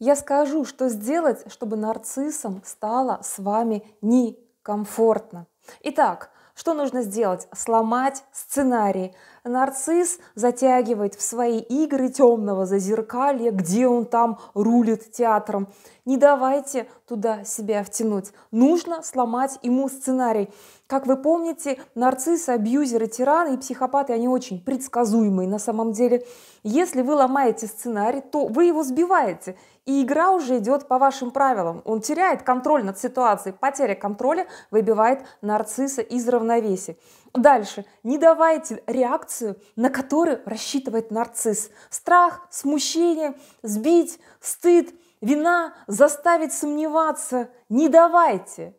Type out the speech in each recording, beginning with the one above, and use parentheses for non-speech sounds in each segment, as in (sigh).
Я скажу, что сделать, чтобы нарциссом стало с вами некомфортно. Итак, что нужно сделать? Сломать сценарий. Нарцисс затягивает в свои игры темного зазеркалья, где он там рулит театром. Не давайте туда себя втянуть. Нужно сломать ему сценарий. Как вы помните, нарциссы, абьюзеры, тираны и психопаты, они очень предсказуемые на самом деле. Если вы ломаете сценарий, то вы его сбиваете. И игра уже идет по вашим правилам. Он теряет контроль над ситуацией. Потеря контроля выбивает нарцисса из равновесия. Дальше. Не давайте реакцию, на которую рассчитывает нарцисс. Страх, смущение, сбить, стыд – Вина заставит сомневаться «не давайте».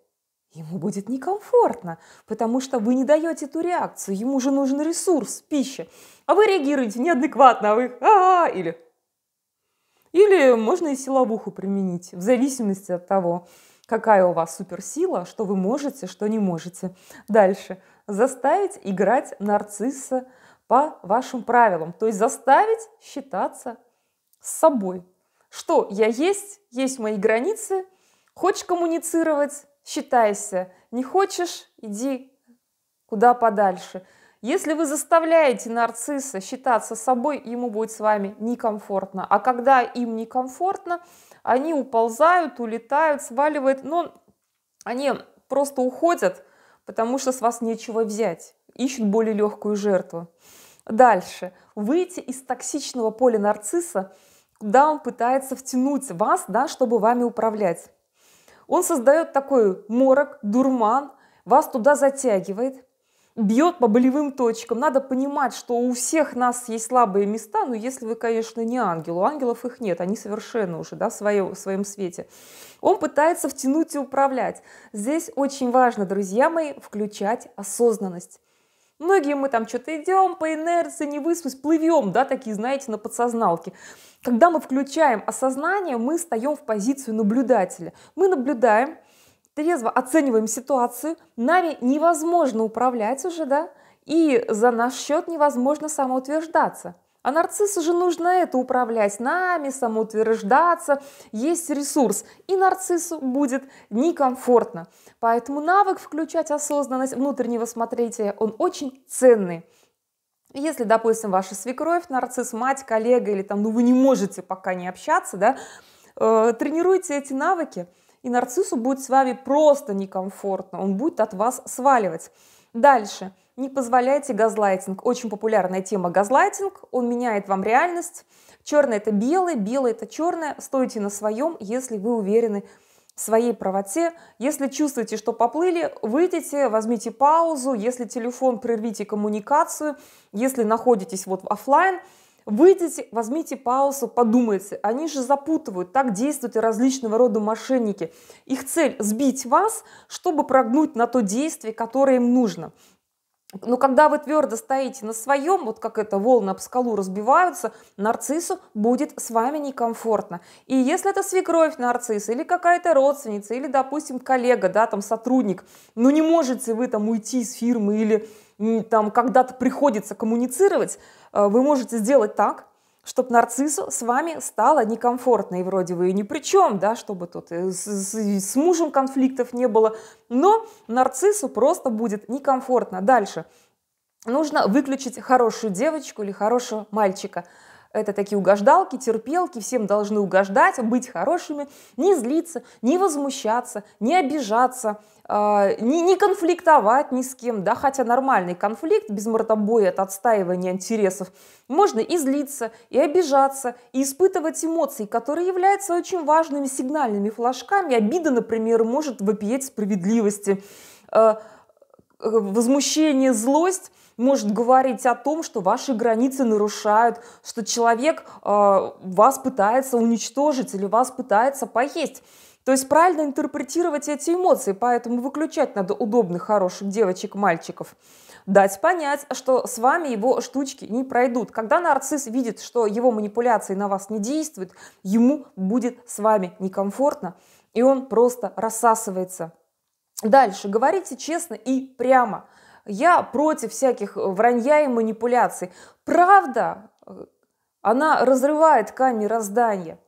Ему будет некомфортно, потому что вы не даете ту реакцию, ему же нужен ресурс, пища. А вы реагируете неадекватно, а вы а, -а, -а или... Или можно и силовуху применить, в зависимости от того, какая у вас суперсила, что вы можете, что не можете. Дальше. Заставить играть нарцисса по вашим правилам, то есть заставить считаться с собой, что я есть, есть мои границы, хочешь коммуницировать, считайся, не хочешь, иди куда подальше. Если вы заставляете нарцисса считаться собой, ему будет с вами некомфортно. А когда им некомфортно, они уползают, улетают, сваливают, но они просто уходят, потому что с вас нечего взять, ищут более легкую жертву. Дальше. Выйти из токсичного поля нарцисса куда он пытается втянуть вас, да, чтобы вами управлять. Он создает такой морок, дурман, вас туда затягивает, бьет по болевым точкам. Надо понимать, что у всех нас есть слабые места, но если вы, конечно, не ангел, у ангелов их нет, они совершенно уже да, в, своем, в своем свете. Он пытается втянуть и управлять. Здесь очень важно, друзья мои, включать осознанность. Многие мы там что-то идем по инерции, не выспусь, плывем, да, такие, знаете, на подсозналке. Когда мы включаем осознание, мы встаем в позицию наблюдателя. Мы наблюдаем, трезво оцениваем ситуацию, нами невозможно управлять уже, да, и за наш счет невозможно самоутверждаться. А нарциссу же нужно это управлять нами, самоутверждаться, есть ресурс. И нарциссу будет некомфортно. Поэтому навык включать осознанность внутреннего смотрителя, он очень ценный. Если, допустим, ваша свекровь, нарцисс, мать, коллега или там, ну вы не можете пока не общаться, да, э, тренируйте эти навыки, и нарциссу будет с вами просто некомфортно, он будет от вас сваливать. Дальше – не позволяйте газлайтинг. Очень популярная тема газлайтинг. Он меняет вам реальность. Черное – это белое, белое – это черное. Стойте на своем, если вы уверены в своей правоте. Если чувствуете, что поплыли, выйдите, возьмите паузу. Если телефон, прервите коммуникацию. Если находитесь вот в офлайн, Выйдите, возьмите паузу, подумайте. Они же запутывают, так действуют и различного рода мошенники. Их цель – сбить вас, чтобы прогнуть на то действие, которое им нужно. Но ну, когда вы твердо стоите на своем, вот как это волны об скалу разбиваются, нарциссу будет с вами некомфортно. И если это свекровь нарцисса или какая-то родственница, или, допустим, коллега, да, там сотрудник, ну не можете вы там уйти из фирмы или там когда-то приходится коммуницировать, э, вы можете сделать так, чтобы нарциссу с вами стало некомфортно, и вроде вы и ни при чем, да, чтобы тут э, с, с, с мужем конфликтов не было, но нарциссу просто будет некомфортно. Дальше. Нужно выключить хорошую девочку или хорошего мальчика. Это такие угождалки, терпелки, всем должны угождать, быть хорошими, не злиться, не возмущаться, не обижаться, э, не, не конфликтовать ни с кем, да, хотя нормальный конфликт без мордобоя от отстаивания интересов можно и злиться, и обижаться, и испытывать эмоции, которые являются очень важными сигнальными флажками. Обида, например, может вопиеть справедливости, э, э возмущение, злость – может говорить о том, что ваши границы нарушают, что человек э, вас пытается уничтожить или вас пытается поесть. То есть правильно интерпретировать эти эмоции, поэтому выключать надо удобных, хороших девочек, мальчиков. Дать понять, что с вами его штучки не пройдут. Когда нарцисс видит, что его манипуляции на вас не действуют, ему будет с вами некомфортно, и он просто рассасывается. Дальше, говорите честно и прямо – я против всяких э, вранья и манипуляций. Правда, э, она разрывает ткань мироздания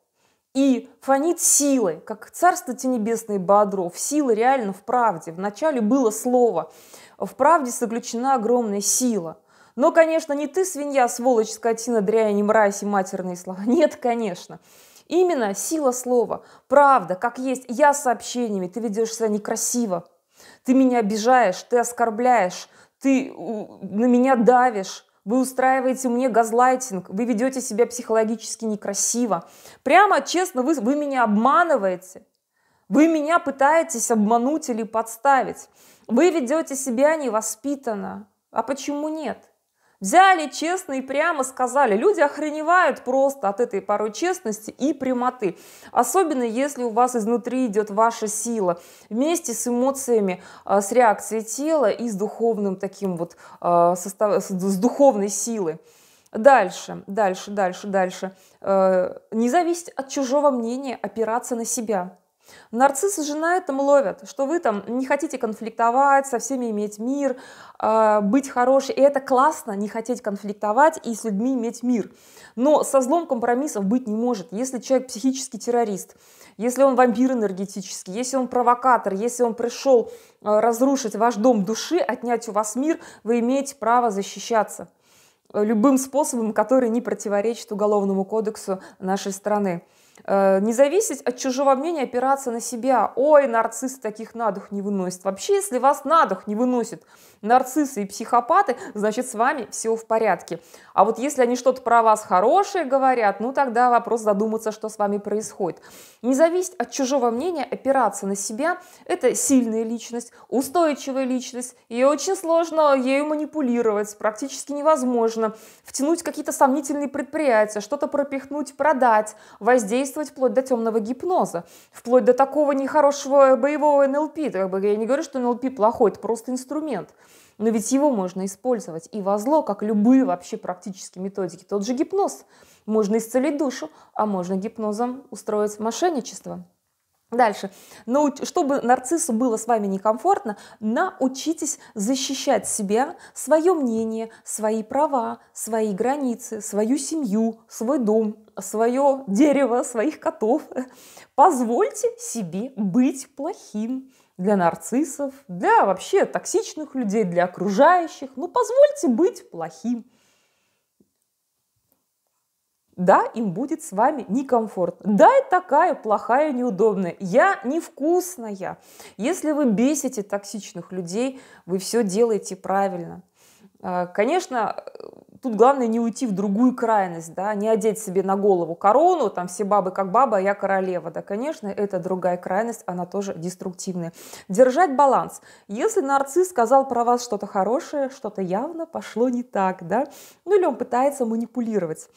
и фонит силой, как царство те небесные Бодров. Сила реально в правде. Вначале было слово. В правде заключена огромная сила. Но, конечно, не ты, свинья, сволочь, скотина, дрянь, мразь и матерные слова. (laughs) Нет, конечно. Именно сила слова, правда, как есть, я сообщениями, ты ведешь себя некрасиво, ты меня обижаешь, ты оскорбляешь, ты на меня давишь, вы устраиваете мне газлайтинг, вы ведете себя психологически некрасиво. Прямо честно, вы, вы меня обманываете. Вы меня пытаетесь обмануть или подставить. Вы ведете себя невоспитанно. А почему нет? Взяли честно и прямо сказали. Люди охреневают просто от этой порой честности и прямоты. Особенно если у вас изнутри идет ваша сила. Вместе с эмоциями, а, с реакцией тела и с духовным таким вот, а, состав... с духовной силой. Дальше, дальше, дальше, дальше. Э, не зависеть от чужого мнения, опираться на себя. Нарциссы же на этом ловят, что вы там не хотите конфликтовать, со всеми иметь мир, а, быть хорошей. И это классно, не хотеть конфликтовать и с людьми иметь мир. Но со злом компромиссов быть не может. Если человек психический террорист, если он вампир энергетический, если он провокатор, если он пришел а, разрушить ваш дом души, отнять у вас мир, вы имеете право защищаться любым способом, который не противоречит Уголовному кодексу нашей страны. Э, не зависеть от чужого мнения, опираться на себя. Ой, нарцисс таких надух не выносит. Вообще, если вас надух не выносит нарциссы и психопаты, значит, с вами все в порядке. А вот если они что-то про вас хорошее говорят, ну тогда вопрос задуматься, что с вами происходит. Не зависеть от чужого мнения, опираться на себя – это сильная личность, устойчивая личность. Ее очень сложно ею манипулировать, практически невозможно. Втянуть какие-то сомнительные предприятия, что-то пропихнуть, продать, воздействовать вплоть до темного гипноза, вплоть до такого нехорошего боевого НЛП. Я не говорю, что НЛП плохой, это просто инструмент. Но ведь его можно использовать и во зло, как любые вообще практические методики. Тот же гипноз. Можно исцелить душу, а можно гипнозом устроить мошенничество. Дальше. Но чтобы нарциссу было с вами некомфортно, научитесь защищать себя, свое мнение, свои права, свои границы, свою семью, свой дом, свое дерево, своих котов. Позвольте себе быть плохим для нарциссов, для вообще токсичных людей, для окружающих. Ну, позвольте быть плохим. Да, им будет с вами некомфортно. Да, я такая плохая, неудобная. Я невкусная. Если вы бесите токсичных людей, вы все делаете правильно. А, конечно, Тут главное не уйти в другую крайность, да, не одеть себе на голову корону, там все бабы как баба, а я королева. Да, конечно, это другая крайность, она тоже деструктивная. Держать баланс. Если нарцисс сказал про вас что-то хорошее, что-то явно пошло не так, да, ну или он пытается манипулировать.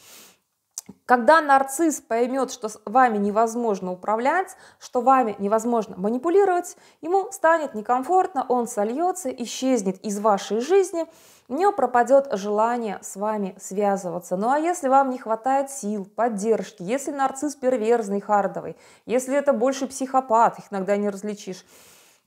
Когда нарцисс поймет, что с вами невозможно управлять, что вами невозможно манипулировать, ему станет некомфортно, он сольется, исчезнет из вашей жизни, у него пропадет желание с вами связываться. Ну а если вам не хватает сил, поддержки, если нарцисс перверзный, хардовый, если это больше психопат, их иногда не различишь,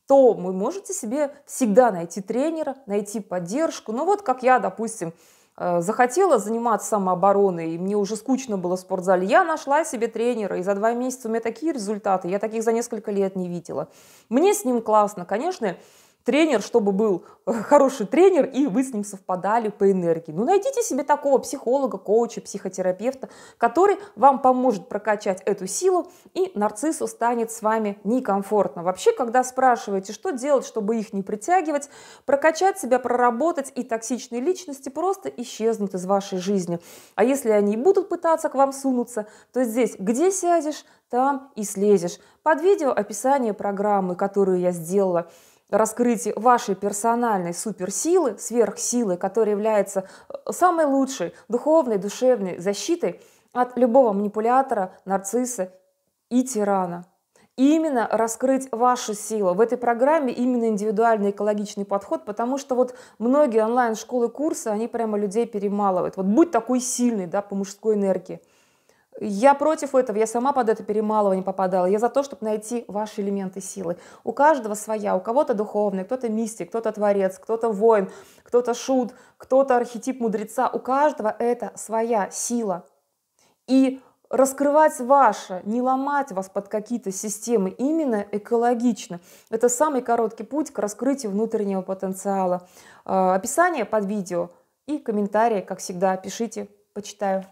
то вы можете себе всегда найти тренера, найти поддержку. Ну вот как я, допустим, Э, захотела заниматься самообороной, и мне уже скучно было в спортзале, я нашла себе тренера, и за два месяца у меня такие результаты, я таких за несколько лет не видела. Мне с ним классно, конечно, тренер, чтобы был э, хороший тренер, и вы с ним совпадали по энергии. Ну, найдите себе такого психолога, коуча, психотерапевта, который вам поможет прокачать эту силу, и нарциссу станет с вами некомфортно. Вообще, когда спрашиваете, что делать, чтобы их не притягивать, прокачать себя, проработать, и токсичные личности просто исчезнут из вашей жизни. А если они будут пытаться к вам сунуться, то здесь где сядешь, там и слезешь. Под видео описание программы, которую я сделала, раскрыть вашей персональной суперсилы, сверхсилы, которая является э, самой лучшей духовной, душевной защитой от любого манипулятора, нарцисса и тирана. именно раскрыть вашу силу. В этой программе именно индивидуальный экологичный подход, потому что вот многие онлайн-школы курсы, они прямо людей перемалывают. Вот будь такой сильный, да, по мужской энергии – я против этого, я сама под это перемалывание попадала. Я за то, чтобы найти ваши элементы силы. У каждого своя, у кого-то духовный, кто-то мистик, кто-то творец, кто-то воин, кто-то шут, кто-то архетип мудреца. У каждого это своя сила. И раскрывать ваше, не ломать вас под какие-то системы, именно экологично. Это самый короткий путь к раскрытию внутреннего потенциала. Э, описание под видео и комментарии, как всегда, пишите, почитаю.